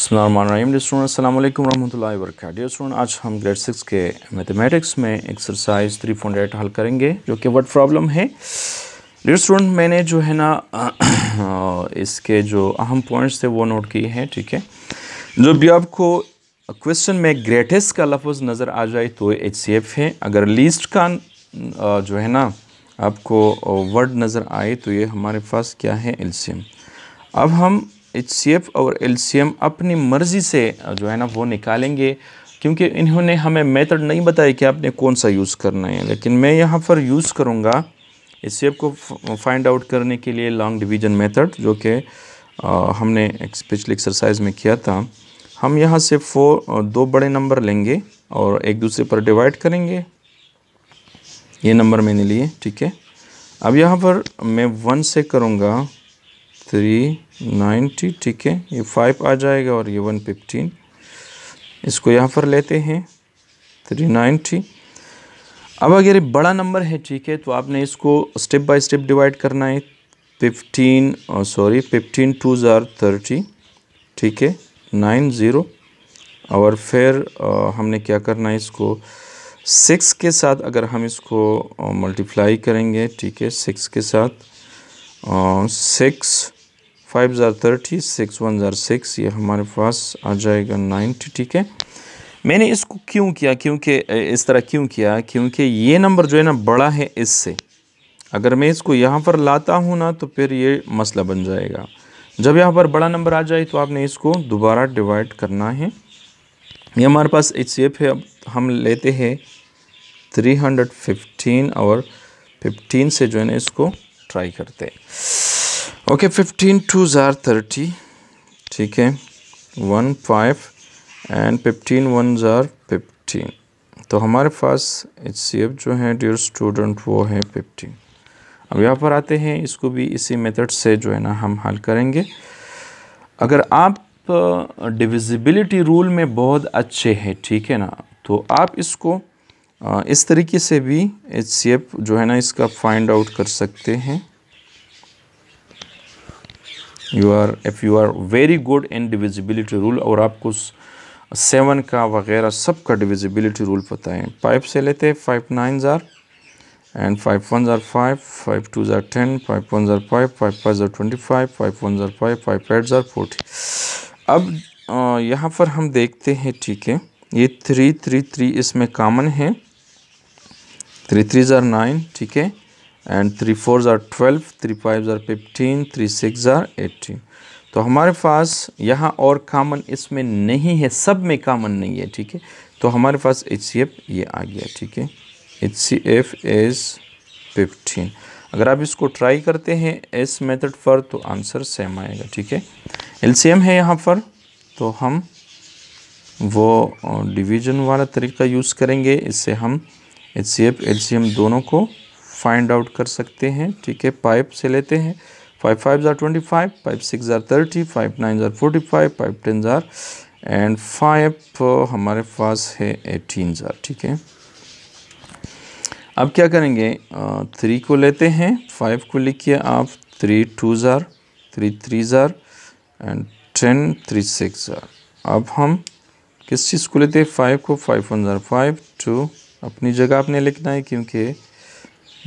student असल वरहमल्ला work dear student आज हम ग्रेड सिक्स के मैथमेटिक्स में एक्सरसाइज थ्री पॉइंट एट हल करेंगे जो कि वर्ड प्रॉब्लम है डियर स्टूडेंट मैंने जो है ना इसके जो अहम पॉइंट्स थे वो नोट किए हैं ठीक है जो भी आपको क्वेश्चन में ग्रेटेस्ट का लफ्ज़ नज़र आ जाए तो एच सी एफ है अगर लीस्ट का जो है ना आपको वर्ड नज़र आए तो ये हमारे पास क्या है एल सी अब हम एच और एल अपनी मर्ज़ी से जो है ना वो निकालेंगे क्योंकि इन्होंने हमें मेथड नहीं बताया कि आपने कौन सा यूज़ करना है लेकिन मैं यहाँ पर यूज़ करूँगा सी एफ को फाइंड आउट करने के लिए लॉन्ग डिवीजन मेथड जो कि हमने एक पिछली एक्सरसाइज में किया था हम यहाँ से फोर दो बड़े नंबर लेंगे और एक दूसरे पर डिवाइड करेंगे ये नंबर मैंने लिए ठीक है अब यहाँ पर मैं वन से करूँगा थ्री नाइन्टी ठीक है ये फाइव आ जाएगा और ये वन फिफ्टीन इसको यहाँ पर लेते हैं थ्री नाइन्टी अब अगर ये बड़ा नंबर है ठीक है तो आपने इसको स्टेप बाय स्टेप डिवाइड करना है fifteen sorry fifteen two za thirty ठीक है नाइन ज़ीरो और फिर uh, हमने क्या करना है इसको सिक्स के साथ अगर हम इसको मल्टीप्लाई uh, करेंगे ठीक है सिक्स के साथ six uh, five za thirty six one za six ये हमारे पास आ जाएगा नाइन्टी ठीक है मैंने इसको क्यों किया क्योंकि इस तरह क्यों किया क्योंकि ये नंबर जो है ना बड़ा है इससे अगर मैं इसको यहाँ पर लाता हूँ ना तो फिर ये मसला बन जाएगा जब यहाँ पर बड़ा नंबर आ जाए तो आपने इसको दोबारा डिवाइड करना है ये हमारे पास एच है अब हम लेते हैं थ्री हंड्रेड फिफ्टीन और फिफ्टीन से जो है ना इसको ट्राई करते हैं okay fifteen two za thirty ठीक है one five and fifteen one za fifteen तो हमारे पास एच सी एफ जो है डियर स्टूडेंट वो है फिफ्टीन अब यहाँ पर आते हैं इसको भी इसी मेथड से जो है ना हम हल करेंगे अगर आप डिविजिबिलिटी रूल में बहुत अच्छे हैं ठीक है ना तो आप इसको इस तरीके से भी एच सी एफ जो है ना इसका फाइंड आउट कर सकते हैं you are if you are very good in divisibility rule और आपको सेवन का वगैरह सब का डिविजिबिलिटी रूल पता है फाइव से लेते हैं five nine za and five one za five five two za ten five one za five five five za twenty five five one za five five eight za forty अब यहाँ पर हम देखते हैं ठीक है ये थ्री थ्री थ्री इसमें कामन है थ्री थ्री ज़ार नाइन ठीक है and three four za twelve three five za fifteen three six za eighteen तो हमारे पास यहाँ और कामन इसमें नहीं है सब में कामन नहीं है ठीक है तो हमारे पास एच सी एफ ये आ गया ठीक है H C F as fifteen अगर आप इसको ट्राई करते हैं एस मेथड पर तो आंसर सेम आएगा ठीक है एल सी एम है यहाँ पर तो हम वो डिवीजन uh, वाला तरीका यूज़ करेंगे इससे हम H C F L C M दोनों को फाइंड आउट कर सकते हैं ठीक है पाइप से लेते हैं five five za twenty five five six tsar thirty five nine za forty five five ten za and five हमारे पास है एटीन ज़ार ठीक है अब क्या करेंगे थ्री uh, को लेते हैं फाइव को लिखिए आप three two za three three za and ten three six za अब हम किस चीज़ को लेते हैं फाइव को five one za five two अपनी जगह आपने लिखना है क्योंकि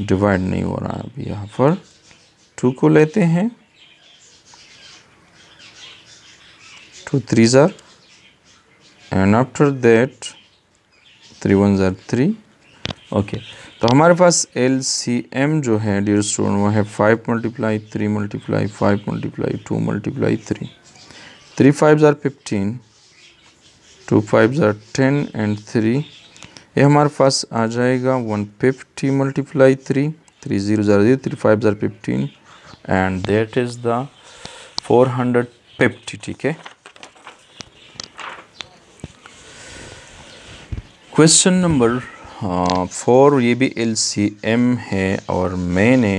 डिवाइड नहीं हो रहा है अब यहाँ पर टू को लेते हैं two three za and after that three one za three okay तो हमारे पास एल सी एम जो है डियर स्टूडेंट वो है five multiply three multiply five multiply two multiply three three five za fifteen two five za ten and three ये हमारे पास आ जाएगा one fifty multiply three three zero za zero three five za fifteen and that is the four hundred fifty ठीक है question number four ये भी L C M है और मैंने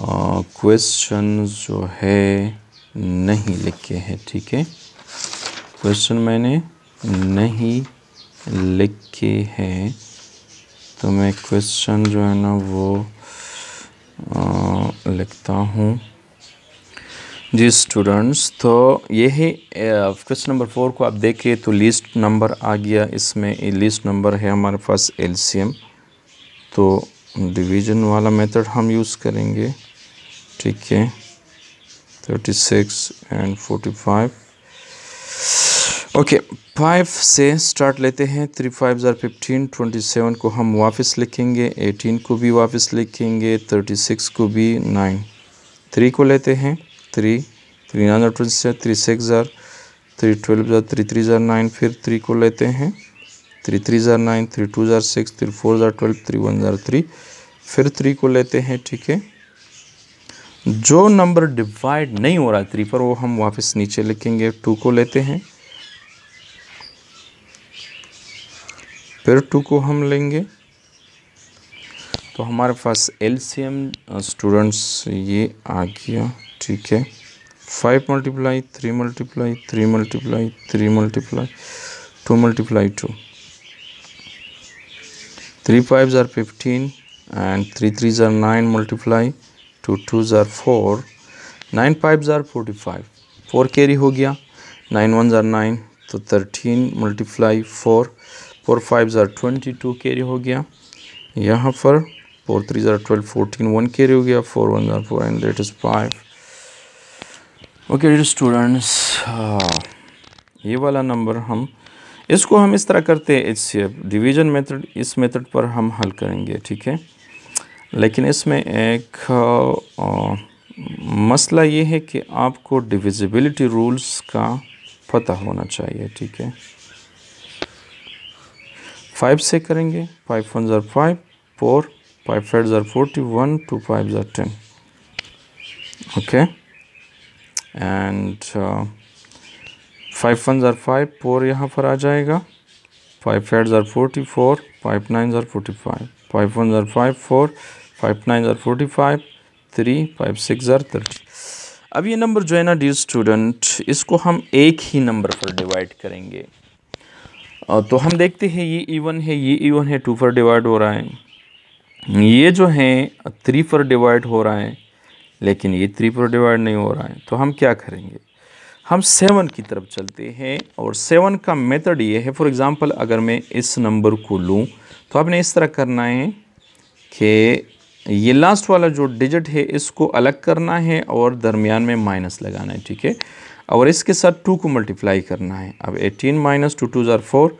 क्वेश्चन uh, जो है नहीं लिखे हैं ठीक है क्वेश्चन मैंने नहीं लिख के है तो मैं क्वेश्चन जो है ना वो आ, लिखता हूँ जी स्टूडेंट्स तो है क्वेश्चन नंबर फोर को आप देखिए तो लिस्ट नंबर आ गया इसमें लिस्ट नंबर है हमारे पास एलसीएम तो डिवीजन वाला मेथड हम यूज़ करेंगे ठीक है thirty six and forty five okay five से स्टार्ट लेते हैं three five za fifteen twenty seven को हम वापस लिखेंगे एटीन को भी वापस लिखेंगे थर्टी सिक्स को भी नाइन थ्री को लेते हैं three three nine za twenty seven three six za three twelve za three three za nine फिर थ्री को लेते हैं three three za nine three two za six three four za twelve three one za three फिर three को लेते हैं ठीक है जो नंबर डिवाइड नहीं हो रहा है थ्री पर वो हम वापस नीचे लिखेंगे टू को लेते हैं फिर टू को हम लेंगे तो हमारे पास एल स्टूडेंट्स ये आ गया ठीक है five multiply three multiply three multiply three multiply two multiply two three five za fifteen and three three za nine multiply two two za four nine five za forty five four carry हो गया nine one za nine तो thirteen multiply four four five za twenty two carry हो गया यहाँ पर four three ज़ार twelve fourteen one carry हो गया four one za four and let is five okay students हाँ, ये वाला नंबर हम इसको हम इस तरह करते हैं H C F division method इस मेथड पर हम हल करेंगे ठीक है लेकिन इसमें एक आ, आ, मसला ये है कि आपको डिविजिबिलिटी रूल्स का पता होना चाहिए ठीक है फाइव से करेंगे five one za five four five five za forty one two five za ten okay and five one za five four यहाँ पर आ जाएगा five five za forty four five nine za forty five five one za five four five nine za forty five three five six ज़ार thirty अब ये number जो है ना dear student इसको हम एक ही नंबर पर डिवाइड करेंगे तो हम देखते हैं ये इवन e है ये इवन e है टू फर डिवाइड हो रहा है ये जो है थ्री फर डिवाइड हो रहा है लेकिन ये थ्री फर डिवाइड नहीं हो रहा है तो हम क्या करेंगे हम सेवन की तरफ चलते हैं और सेवन का मेथड ये है फॉर एग्ज़ाम्पल अगर मैं इस नंबर को लूँ तो आपने इस तरह करना है कि ये लास्ट वाला जो डिजिट है इसको अलग करना है और दरमियान में माइनस लगाना है ठीक है और इसके साथ टू को मल्टीप्लाई करना है अब eighteen minus two two za four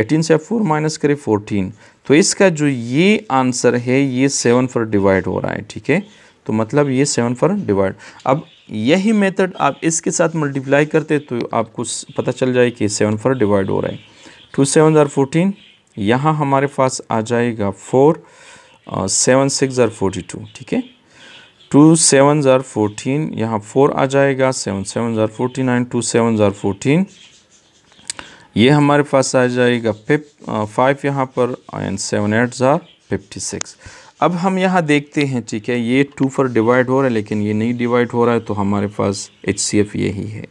eighteen से फोर माइनस करें फोर्टीन तो इसका जो ये आंसर है ये सेवन पर डिवाइड हो रहा है ठीक है तो मतलब ये सेवन पर डिवाइड अब यही मेथड आप इसके साथ मल्टीप्लाई करते तो आपको पता चल जाए कि सेवन पर डिवाइड हो रहा है टू सेवन ज़ार फोर्टीन यहाँ हमारे पास आ जाएगा four seven six za forty two ठीक है टू सेवन ज़ार फोर्टीन यहाँ फोर आ जाएगा seven seven za forty nine two seven za fourteen ये हमारे पास आ जाएगा फिफ फाइव यहाँ पर and seven eight za fifty six अब हम यहाँ देखते हैं ठीक है ये टू पर डिवाइड हो रहा है लेकिन ये नहीं डिवाइड हो रहा है तो हमारे पास एच सी एफ यही है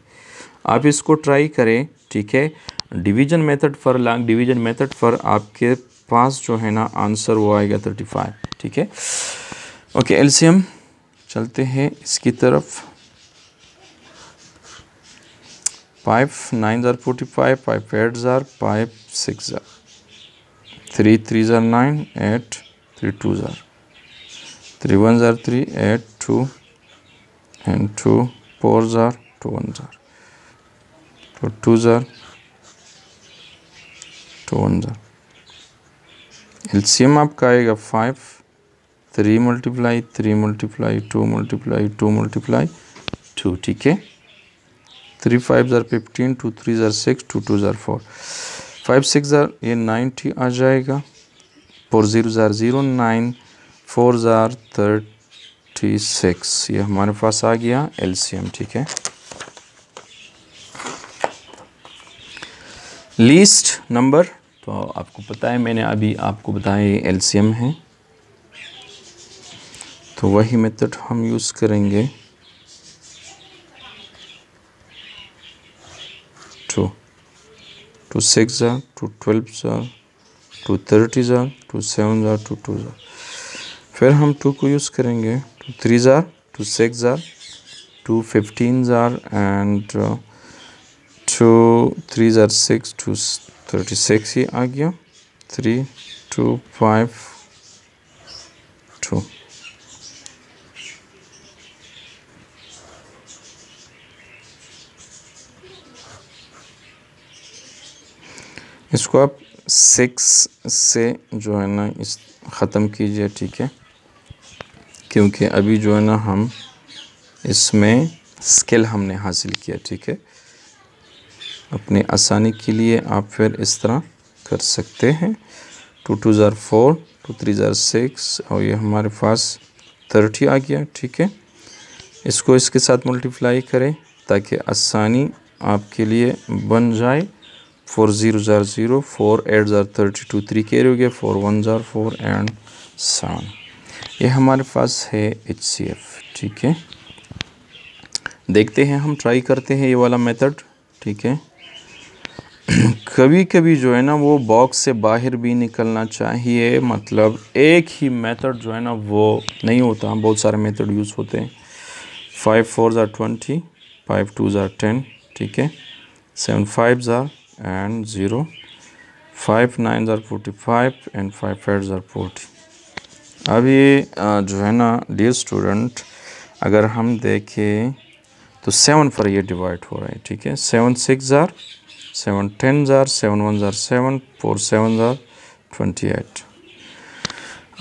आप इसको ट्राई करें ठीक है division method for long division method for आपके पास जो है ना आंसर वो आएगा थर्टी फाइव ठीक है ओके एलसीएम चलते हैं इसकी तरफ five nine za forty five five eight za five six za three three za nine eight three two za three one za three eight two and two four za two one za two तो two za two one za M आपका आएगा five three multiply three multiply two multiply two multiply two ठीक है three five za fifteen two three za six two two za four five six za ये ninety आ जाएगा four zero za zero nine four za thirty six ये हमारे पास आ गया एम ठीक है लीस्ट नंबर तो आपको पता है मैंने अभी आपको बताया एम है तो वही मेथड हम यूज़ करेंगे two two six za two twelve za two thirty za two seven za two two za फिर हम टू को यूज़ करेंगे two three za two six za two fifteen za and uh, two three za six two thirty six ही आ गया three to five इसको आप six से जो है ना इस ख़त्म कीजिए ठीक है क्योंकि अभी जो है ना हम इसमें स्किल हमने हासिल किया ठीक है अपने आसानी के लिए आप फिर इस तरह कर सकते हैं two two za four two three za six और ये हमारे पास थर्टी आ गया ठीक है इसको इसके साथ मल्टीप्लाई करें ताकि आसानी आपके लिए बन जाए four zero za zero four eight za thirty two three के हो गया four one za four and seven ये हमारे पास है एच सी एफ ठीक है देखते हैं हम ट्राई करते हैं ये वाला मेथड ठीक है कभी कभी जो है ना वो बॉक्स से बाहर भी निकलना चाहिए मतलब एक ही मेथड जो है ना वो नहीं होता बहुत सारे मेथड यूज़ होते हैं five four za twenty five two za ten ठीक है seven five za and 0 5 nines are forty five and five are 40 forty अब ये जो है ना डी स्टूडेंट अगर हम देखें तो सेवन पर ये डिवाइड हो रहा है ठीक है seven six are seven ten are seven one are seven four seven are twenty eight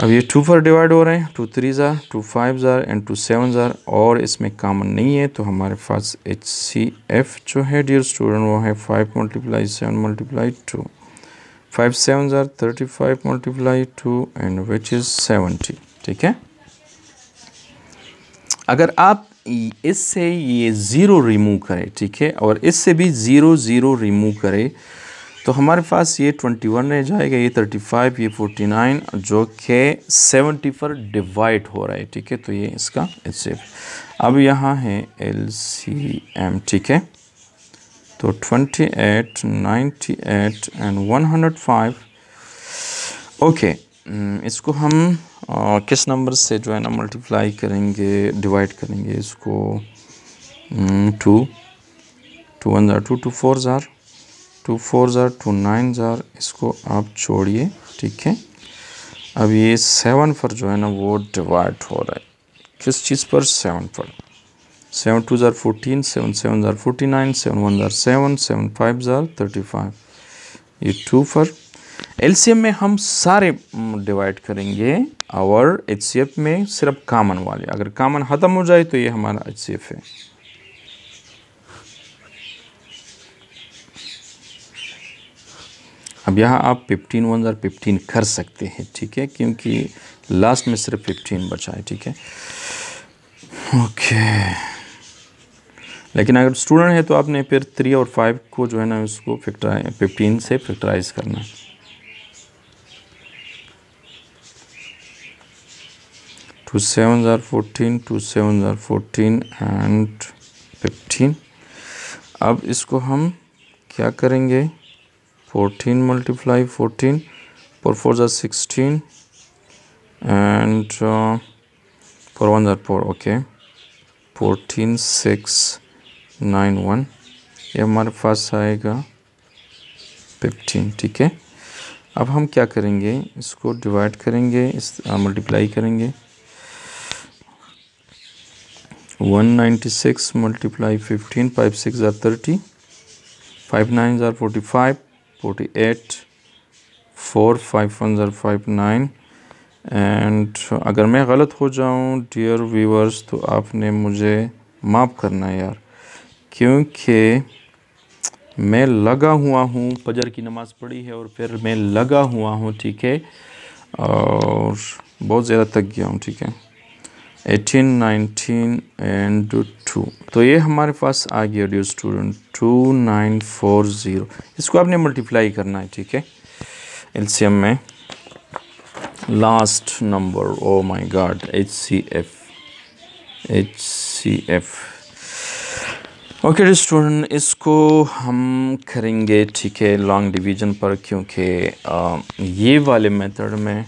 अब ये टू फोर डिवाइड हो रहे हैं two three za two five za and two seven za और इसमें कामन नहीं है तो हमारे पास एच सी एफ जो है डियर स्टूडेंट वो है five multiply seven multiply two five seven za thirty five multiply two and which is seventy ठीक है अगर आप इससे ये ज़ीरो रिमूव करें ठीक है और इससे भी ज़ीरो ज़ीरो रिमूव करें तो हमारे पास ये ट्वेंटी वन रह जाएगा ये थर्टी फाइव ये फोर्टी नाइन जो कि सेवेंटी पर डिवाइड हो रहा है ठीक है तो ये इसका एच अब यहाँ है एल सी एम ठीक है तो twenty eight ninety eight and one hundred five okay इसको हम आ, किस नंबर से जो है ना मल्टीप्लाई करेंगे डिवाइड करेंगे इसको two two one za two two four za two four za two nine za इसको आप छोड़िए ठीक है अब ये सेवन पर जो है ना वो डिवाइड हो रहा है किस चीज़ पर सेवन पर seven two za fourteen seven seven za forty nine seven one za seven seven five za thirty five ये टू पर एल में हम सारे डिवाइड करेंगे और एच में सिर्फ कामन वाले अगर कामन ख़त्म हो जाए तो ये हमारा एच है अब यहाँ आप फिफ्टीन वन और फिफ्टीन कर सकते हैं ठीक है क्योंकि लास्ट में सिर्फ फिफ्टीन बचा है ठीक है ओके लेकिन अगर स्टूडेंट है तो आपने फिर थ्री और फाइव को जो है ना उसको फैक्टराइ फिफ्टीन से फिक्टराइज करना है two seven za fourteen two seven za fourteen and fifteen अब इसको हम क्या करेंगे 14 multiply 14 for 4 are 16 and uh, for 1 are 4 okay 14 6 9 1 ये हमारे पास आएगा 15 ठीक है अब हम क्या करेंगे इसको डिवाइड करेंगे इस मल्टीप्लाई करेंगे 196 multiply 15 5 6 are 30 5 9 are 45 forty eight four five one zero five nine and अगर मैं गलत हो जाऊँ डियर व्यूवर्स तो आपने मुझे माफ़ करना यार क्योंकि मैं लगा हुआ हूँ फजर की नमाज़ पढ़ी है और फिर मैं लगा हुआ हूँ ठीक है और बहुत ज़्यादा थक गया हूँ ठीक है एटीन नाइनटीन एंड टू तो ये हमारे पास आ गया dear student two nine four zero इसको आपने मल्टीप्लाई करना है ठीक है एलसीएम में last number oh my god H C F H C F okay student इसको हम करेंगे ठीक है लॉन्ग डिवीजन पर क्योंकि ये वाले मेथड में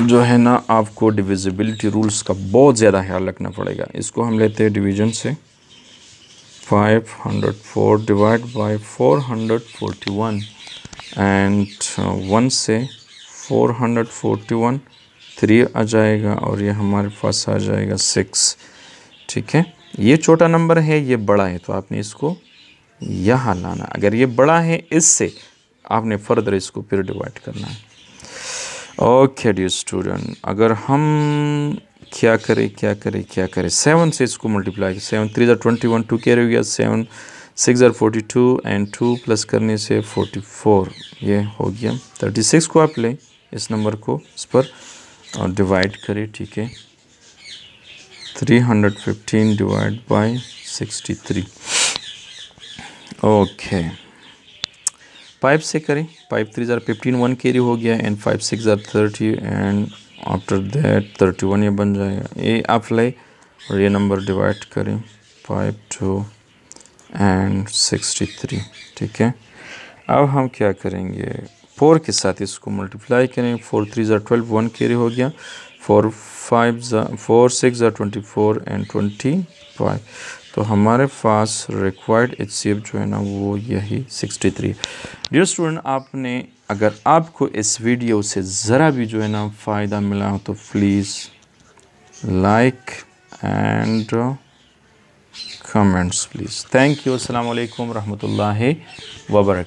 जो है ना आपको डिविजिबिलिटी रूल्स का बहुत ज़्यादा ख्याल रखना पड़ेगा इसको हम लेते हैं डिवीजन से 504 डिवाइड बाय 441 एंड वन से 441 थ्री आ जाएगा और ये हमारे पास आ जाएगा सिक्स ठीक है ये छोटा नंबर है ये बड़ा है तो आपने इसको यहाँ लाना अगर ये बड़ा है इससे आपने फर्दर इसको फिर डिवाइड करना है ओके डियर स्टूडेंट अगर हम क्या करें क्या करें क्या करें सेवन से इसको मल्टीप्लाई करें seven three za twenty one two क्या रह गया seven six za forty two and two plus करने से फोर्टी फोर ये हो गया थर्टी सिक्स को आप लें इस नंबर को इस पर और डिवाइड करें ठीक है three hundred fifteen divide by sixty three okay पाइप से करें फाइव थ्री ज़ार फिफ्टीन वन केरी हो गया and five six tsar thirty and after that thirty one ये बन जाएगा ये आप लाए और ये नंबर डिवाइड करें five two and sixty three ठीक है अब हम क्या करेंगे फोर के साथ इसको मल्टीप्लाई करें फोर थ्री ज़ार ट्वेल्व वन केरी हो गया फोर फाइव ज़ार फोर सिक्स ज़ार twenty four and twenty five तो हमारे पास रिक्वायर्ड एच जो है ना वो यही 63 डियर स्टूडेंट आपने अगर आपको इस वीडियो से ज़रा भी जो है ना फ़ायदा मिला हो तो please like and comments please thank you असल वरहमल रहमतुल्लाहि व